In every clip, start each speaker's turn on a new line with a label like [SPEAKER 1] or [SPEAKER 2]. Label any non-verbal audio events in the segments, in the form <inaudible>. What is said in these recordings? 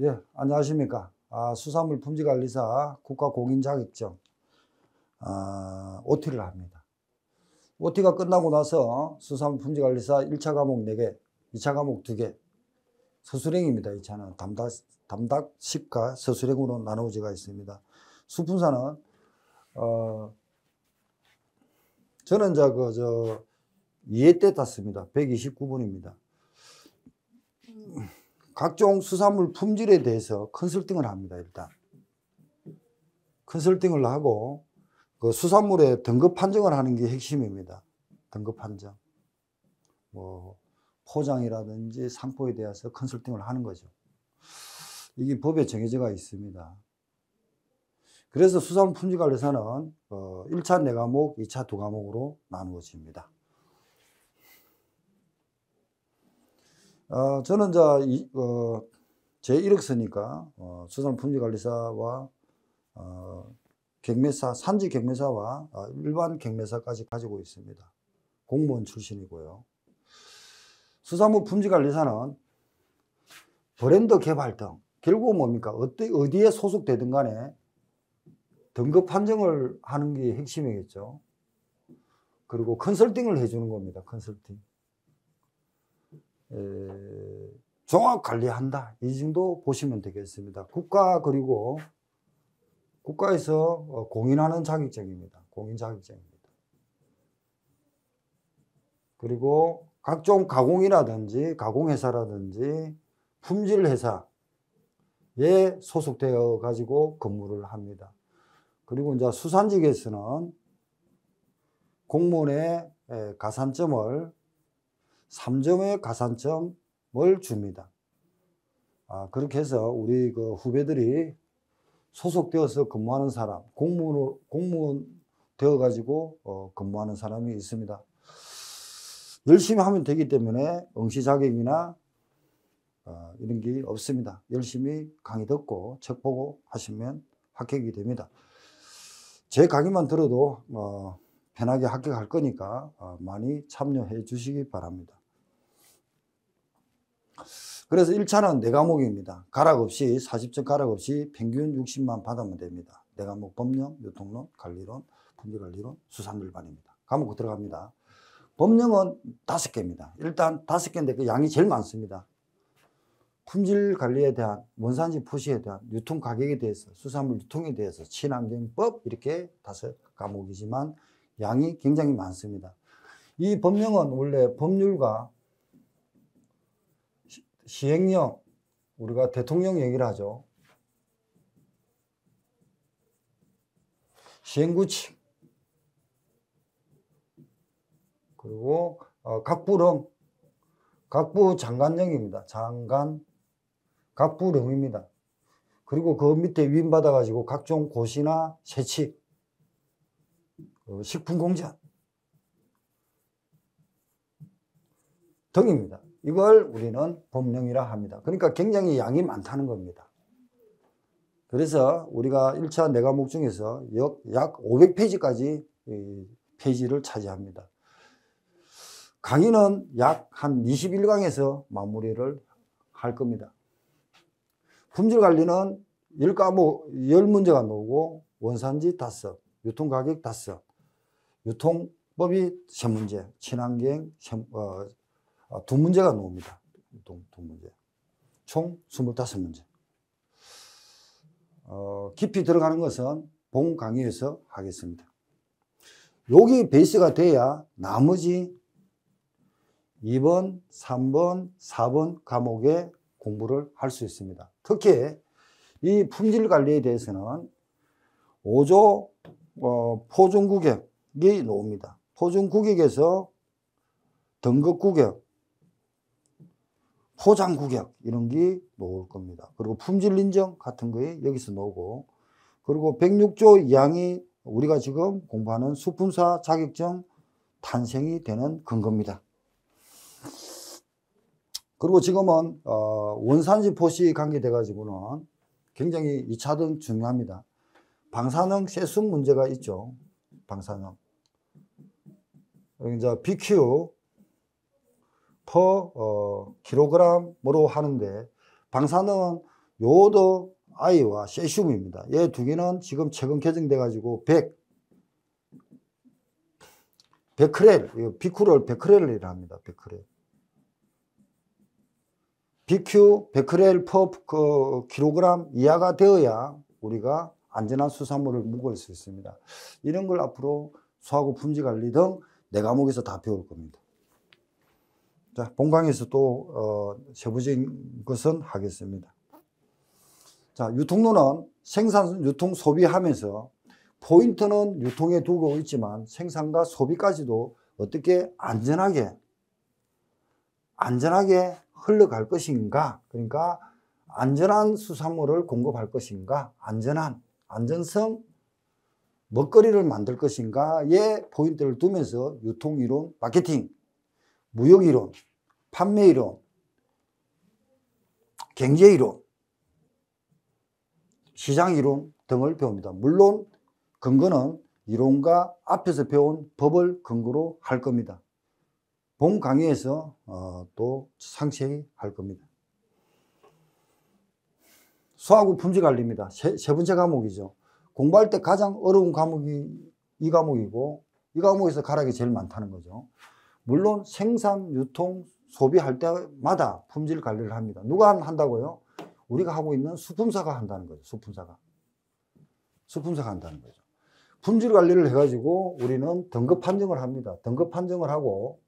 [SPEAKER 1] 예, 안녕하십니까. 아, 수산물 품질관리사 국가공인자격증, 아, OT를 합니다. OT가 끝나고 나서 수산물 품질관리사 1차 과목 4개, 2차 과목 2개, 서술행입니다. 이차는담당담당식과 서술행으로 나누어져가 있습니다. 수품사는, 어, 저는 저, 그, 저, 2회 때탔습니다 129번입니다. 각종 수산물 품질에 대해서 컨설팅을 합니다, 일단. 컨설팅을 하고 그 수산물의 등급 판정을 하는 게 핵심입니다. 등급 판정. 뭐 포장이라든지 상포에 대해서 컨설팅을 하는 거죠. 이게 법에 정해져가 있습니다. 그래서 수산품 질 관리사는 1차 어, 내과목, 2차 두 과목으로 나누어집니다. 어, 저는 자, 이, 어, 제 1억서니까 어, 수산품질관리사와 어, 경매사, 산지 경매사와 어, 일반 경매사까지 가지고 있습니다. 공무원 출신이고요. 수산물 품질관리사는 브랜드 개발 등 결국은 뭡니까? 어디, 어디에 소속되든 간에 등급 판정을 하는 게 핵심이겠죠. 그리고 컨설팅을 해주는 겁니다. 컨설팅. 종합 관리한다. 이 정도 보시면 되겠습니다. 국가 그리고 국가에서 어, 공인하는 자격증입니다. 공인 자격증입니다. 그리고 각종 가공이라든지 가공회사라든지 품질회사에 소속되어 가지고 근무를 합니다. 그리고 이제 수산직에서는 공무원의 가산점을 3점의 가산점을 줍니다. 아, 그렇게 해서 우리 그 후배들이 소속되어서 근무하는 사람, 공무원, 공무원 되어가지고 어, 근무하는 사람이 있습니다. 열심히 하면 되기 때문에 응시 자격이나 어, 이런 게 없습니다. 열심히 강의 듣고 책 보고 하시면 합격이 됩니다. 제 강의만 들어도 어, 편하게 합격할 거니까 어, 많이 참여해 주시기 바랍니다. 그래서 1차는 네 과목입니다. 가락 없이 40점 가락 없이 평균 60만 받으면 됩니다. 네 과목 법령, 유통론, 관리론, 품질관리론, 수산물반입니다. 과목 들어갑니다. 법령은 다섯 개입니다. 일단 다섯 개인데 그 양이 제일 많습니다. 품질 관리에 대한 원산지 표시에 대한 유통 가격에 대해서 수산물 유통에 대해서 친환경법 이렇게 다섯 과목이지만 양이 굉장히 많습니다. 이 법령은 원래 법률과 시행령 우리가 대통령 얘기를 하죠. 시행구칙 그리고 어, 각부령 각부 장관령입니다. 장관 각부령입니다. 그리고 그 밑에 위임받아 가지고 각종 고시나 세칙 어, 그 식품공장 등입니다. 이걸 우리는 법령이라 합니다. 그러니까 굉장히 양이 많다는 겁니다. 그래서 우리가 1차 내과목 중에서 약 500페이지까지 페이지를 차지합니다. 강의는 약 한 21강에서 마무리를 할 겁니다. 품질 관리는 10과목, 10문제가 나오고 원산지 다섯, 유통가격 다섯, 유통법이 3 문제, 친환경 세, 어, 아, 두 문제가 나옵니다. 두, 두 문제. 총 25문제. 어, 깊이 들어가는 것은 본 강의에서 하겠습니다. 여기 베이스가 돼야 나머지 2번, 3번, 4번 과목의 공부를 할 수 있습니다. 특히 이 품질 관리에 대해서는 5조 어, 포중 구격이 나옵니다. 포중 구격에서 등급 구격, 포장 구격 이런 게 놓을 겁니다. 그리고 품질 인정 같은 거에 여기서 놓고 그리고 106조 양이 우리가 지금 공부하는 수품사 자격증 탄생이 되는 근거입니다. 그리고 지금은 어 원산지 포시 관계돼 가지고는 굉장히 2차등 중요합니다. 방사능 세습 문제가 있죠. 방사능. 이제 BQ 퍼 어, 킬로그램으로 하는데 방사능은 요오드 아이와 세슘입니다. 얘 두 개는 지금 최근 개정돼 가지고 100 1 0 0크렐 이거 비쿠를 0크렐이라 합니다. 1 0 0크렐 BQ 0크렐퍼 그, 킬로그램 이하가 되어야 우리가 안전한 수산물을 묵을 수 있습니다. 이런 걸 앞으로 소하고 품질 관리 등 내 과목에서 다 배울 겁니다. 자, 본강에서 또, 어, 세부적인 것은 하겠습니다. 자, 유통로는 생산, 유통, 소비하면서 포인트는 유통에 두고 있지만 생산과 소비까지도 어떻게 안전하게, 안전하게 흘러갈 것인가. 그러니까 안전한 수산물을 공급할 것인가. 안전한, 안전성, 먹거리를 만들 것인가에 포인트를 두면서 유통이론, 마케팅, 무역이론, 판매이론, 경제이론, 시장이론 등을 배웁니다. 물론 근거는 이론과 앞에서 배운 법을 근거로 할 겁니다. 본 강의에서 어, 또상세할 겁니다. 수학은 품질 관리입니다. 세, 세, 번째 과목이죠. 공부할 때 가장 어려운 과목이 이 과목이고 이 과목에서 가락이 제일 많다는 거죠. 물론 생산, 유통, 소비할 때마다 품질 관리를 합니다. 누가 한다고요? 우리가 하고 있는 수품사가 한다는 거죠. 수품사가. 수품사가 한다는 거죠. 품질 관리를 해가지고 우리는 등급 판정을 합니다. 등급 판정을 하고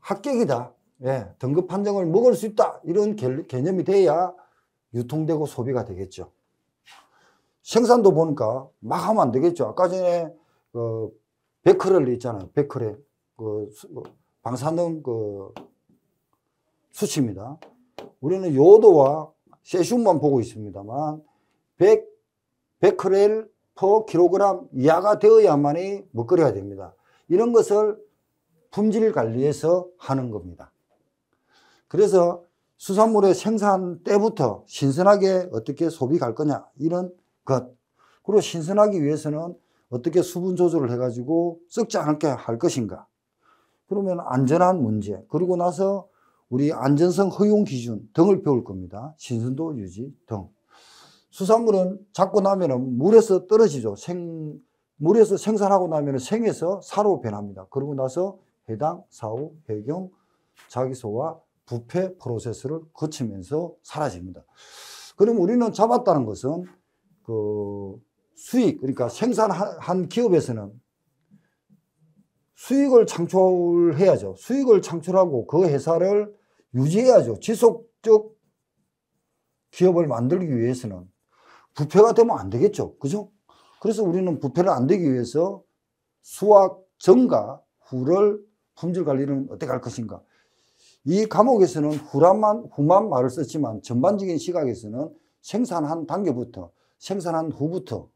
[SPEAKER 1] 합격이다. 예, 등급 판정을 먹을 수 있다. 이런 개념이 돼야 유통되고 소비가 되겠죠. 생산도 보니까 막 하면 안 되겠죠. 아까 전에 그 백허를 있잖아요. 백허0그 뭐, 방사능 그 수치입니다. 우리는 요도와 세슘만 보고 있습니다만 백0 0 1렐퍼 킬로그램 이하가 되어야만이 먹거리가 됩니다. 이런 것을 품질 관리해서 하는 겁니다. 그래서 수산물의 생산 때부터 신선하게 어떻게 소비 갈 거냐 이런 것 그리고 신선하기 위해서는 어떻게 수분 조절을 해가지고 썩지 않게 할 것인가. 그러면 안전한 문제, 그리고 나서 우리 안전성 허용 기준 등을 배울 겁니다. 신선도 유지 등. 수산물은 잡고 나면은 물에서 떨어지죠. 생, 물에서 생산하고 나면은 생에서 사로 변합니다. 그러고 나서 해당, 사후, 해경, 자기소와 부패 프로세스를 거치면서 사라집니다. 그럼 우리는 잡았다는 것은 그 수익 그러니까 생산한 기업에서는 수익을 창출해야죠. 수익을 창출하고 그 회사를 유지해야죠. 지속적 기업을 만들기 위해서는 부패가 되면 안 되겠죠. 그죠? 그래서 우리는 부패를 안 되기 위해서 수학 전과 후를 품질 관리는 어떻게 할 것인가. 이 과목에서는 후란만, 후만 말을 썼지만 전반적인 시각에서는 생산한 단계부터 생산한 후부터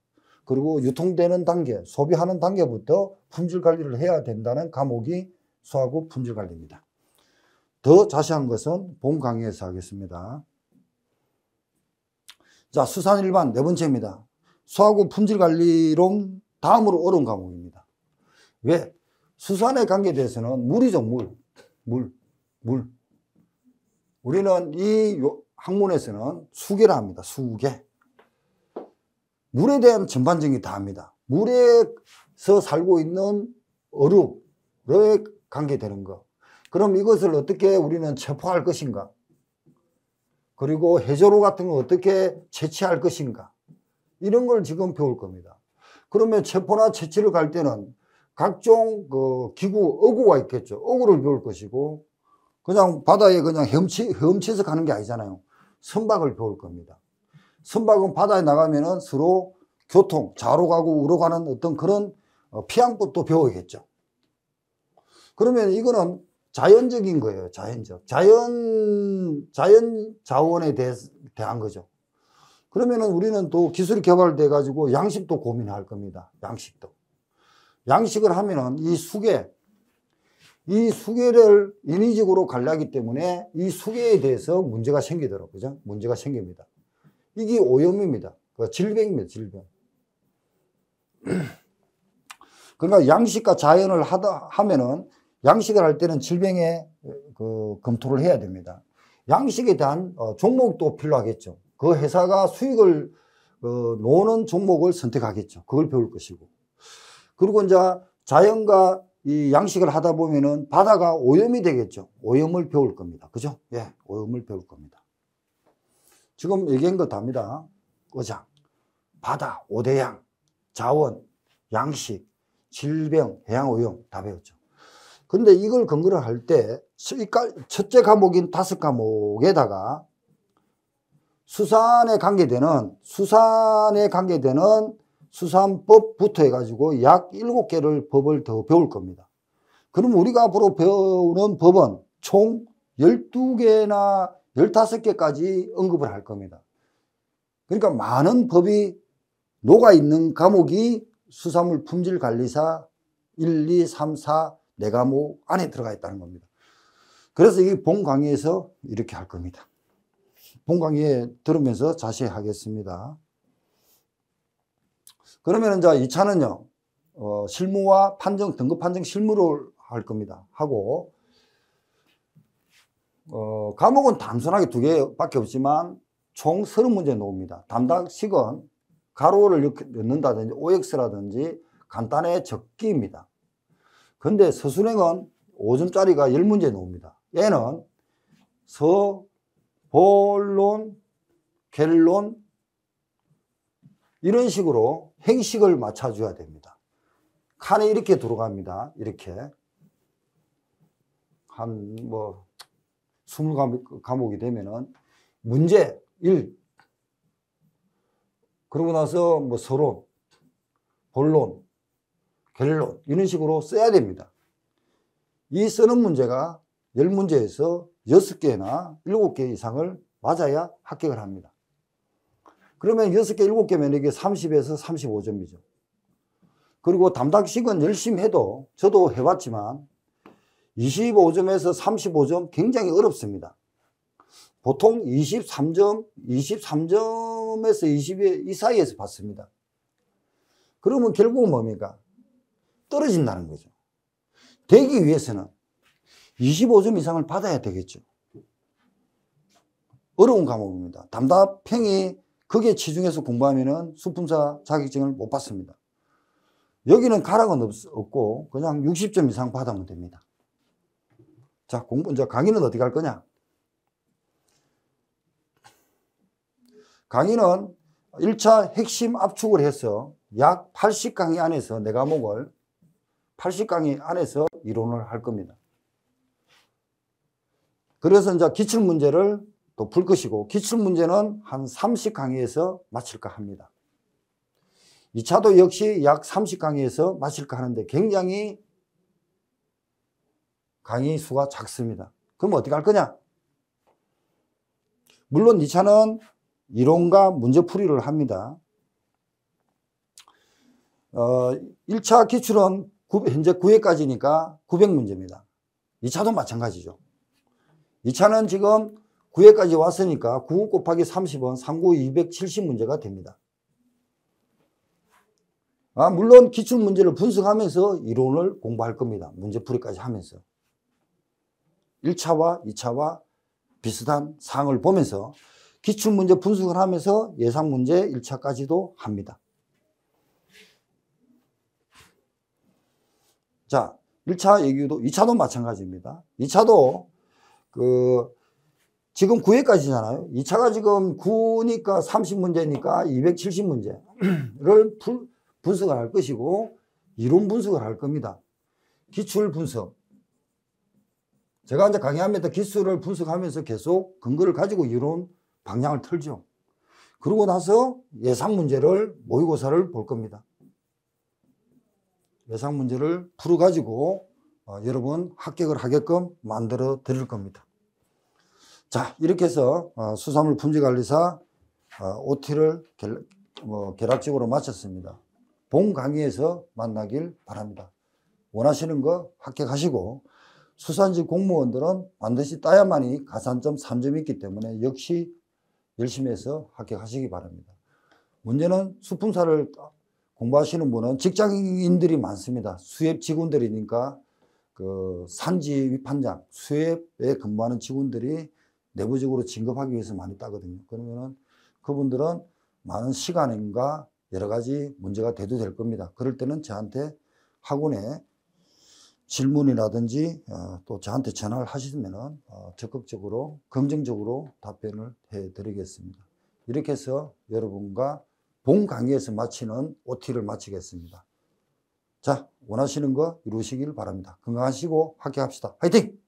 [SPEAKER 1] 그리고 유통되는 단계, 소비하는 단계부터 품질 관리를 해야 된다는 과목이 수화구 품질 관리입니다. 더 자세한 것은 본 강의에서 하겠습니다. 자, 수산 일반 네 번째입니다. 수하고 품질 관리론 다음으로 어려운 과목입니다. 왜? 수산에 관계돼서는 물이죠, 물. 물. 물. 우리는 이 학문에서는 수계라 합니다. 수계. 물에 대한 전반적인 다 합니다. 물에서 살고 있는 어류에 관계되는 것. 그럼 이것을 어떻게 우리는 체포할 것인가? 그리고 해저로 같은 걸 어떻게 채취할 것인가? 이런 걸 지금 배울 겁니다. 그러면 체포나 채취를 갈 때는 각종 그 기구, 어구가 있겠죠. 어구를 배울 것이고 그냥 바다에 그냥 헤엄치, 헤엄치서 가는 게 아니잖아요. 선박을 배울 겁니다. 선박은 바다에 나가면은 서로 교통, 좌로 가고 우로 가는 어떤 그런 어, 피양법도 배워야겠죠. 그러면 이거는 자연적인 거예요. 자연적. 자연, 자연 자원에 대, 대한 거죠. 그러면은 우리는 또 기술이 개발돼 가지고 양식도 고민할 겁니다. 양식도. 양식을 하면은 이 수계, 이 수계를 인위적으로 갈라기 때문에 이 수계에 대해서 문제가 생기더라고요. 그죠? 문제가 생깁니다. 이게 오염입니다. 그 질병입니다, 질병. <clears throat> 그러니까 양식과 자연을 하다 하면은 양식을 할 때는 질병에그 검토를 해야 됩니다. 양식에 대한 어, 종목도 필요하겠죠. 그 회사가 수익을 어, 노는 종목을 선택하겠죠. 그걸 배울 것이고. 그리고 이제 자연과 이 양식을 하다 보면은 바다가 오염이 되겠죠. 오염을 배울 겁니다. 그죠? 예, 오염을 배울 겁니다. 지금 얘기한 거 답니다. 의장, 바다, 오대양, 자원, 양식, 질병, 해양오염 다 배웠죠. 근데 이걸 근거를 할때 첫째 과목인 다섯 과목에다가 수산에 관계되는 수산에 관계되는 수산법부터 해가지고 약 일곱 개를 법을 더 배울 겁니다. 그럼 우리가 앞으로 배우는 법은 총 열두 개나 15개까지 언급을 할 겁니다. 그러니까 많은 법이 녹아있는 과목이 수산물 품질 관리사 1, 2, 3, 4, 4과목 안에 들어가 있다는 겁니다. 그래서 이본 강의에서 이렇게 할 겁니다. 본 강의에 들으면서 자세히 하겠습니다. 그러면 이제 2차는요, 어, 실무와 판정, 등급 판정 실무를 할 겁니다. 하고, 어, 과목은 단순하게 두 개밖에 없지만 총 30문제 놓습니다. 담당식은 가로를 넣는다든지 OX라든지 간단의 적기입니다. 근데 서술행은 5점짜리가 10문제 놓습니다. 얘는 서, 본론, 결론 이런 식으로 행식을 맞춰줘야 됩니다. 칸에 이렇게 들어갑니다. 이렇게 한뭐 20 과목이 되면은 문제 1. 그러고 나서 뭐 서론, 본론, 결론 이런 식으로 써야 됩니다. 이 쓰는 문제가 10문제에서 6개나 7개 이상을 맞아야 합격을 합니다. 그러면 6개, 7개면 이게 30에서 35점이죠. 그리고 담당식은 열심히 해도 저도 해봤지만 25점에서 35점 굉장히 어렵습니다. 보통 23점, 23점에서 2 2이 사이에서 봤습니다. 그러면 결국은 뭡니까? 떨어진다는 거죠. 되기 위해서는 25점 이상을 받아야 되겠죠. 어려운 과목입니다. 담답평이 거기에 치중해서 공부하면 수품사 자격증을 못 받습니다. 여기는 가락은 없, 없고 그냥 60점 이상 받으면 됩니다. 자, 공부, 이제 강의는 어떻게할 거냐? 강의는 1차 핵심 압축을 해서 약 80강의 안에서 내 과목을 80강의 안에서 이론을 할 겁니다. 그래서 이제 기출문제를 또 풀 것이고 기출문제는 한 30강의에서 마칠까 합니다. 2차도 역시 약 30강의에서 마칠까 하는데 굉장히 강의 수가 작습니다. 그럼 어떻게 할 거냐? 물론 니차는 이론과 문제풀이를 합니다. 어, 1차 기출은 현재 9회까지니까 900문제입니다. 2차도 마찬가지죠. 2차는 지금 9회까지 왔으니까 9 곱하기 30은 39 270문제가 됩니다. 아, 물론 기출문제를 분석하면서 이론을 공부할 겁니다. 문제풀이까지 하면서. 1차와 2차와 비슷한 사항을 보면서 기출문제 분석을 하면서 예상문제 1차까지도 합니다. 자, 1차 얘기도, 2차도 마찬가지입니다. 2차도 그 지금 9회까지잖아요. 2차가 지금 9니까 30문제니까 270문제를 분석을 할 것이고 이론 분석을 할 겁니다. 기출 분석, 제가 이제 강의합니다 기술을 분석하면서 계속 근거를 가지고 이론 방향을 틀죠. 그러고 나서 예상 문제를 모의고사를 볼 겁니다. 예상 문제를 풀어가지고 어, 여러분 합격을 하게끔 만들어 드릴 겁니다. 자 이렇게 해서 어, 수산물 품질관리사 어, OT를 결, 뭐, 락적으로 마쳤습니다. 본 강의에서 만나길 바랍니다. 원하시는 거 합격하시고 수산직 공무원들은 반드시 따야만이 가산점 3점이 있기 때문에 역시 열심히 해서 합격하시기 바랍니다. 문제는 수품사를 공부하시는 분은 직장인들이 많습니다. 수협 직원들이니까 그 산지 위판장, 수협에 근무하는 직원들이 내부적으로 진급하기 위해서 많이 따거든요. 그러면은 그분들은 많은 시간과 여러 가지 문제가 대두될 겁니다. 그럴 때는 저한테 학원에 질문이라든지 어, 또 저한테 전화를 하시면 어, 적극적으로 긍정적으로 답변을 해드리겠습니다. 이렇게 해서 여러분과 본 강의에서 마치는 OT를 마치겠습니다. 자 원하시는 거 이루시길 바랍니다. 건강하시고 합격합시다. 화이팅!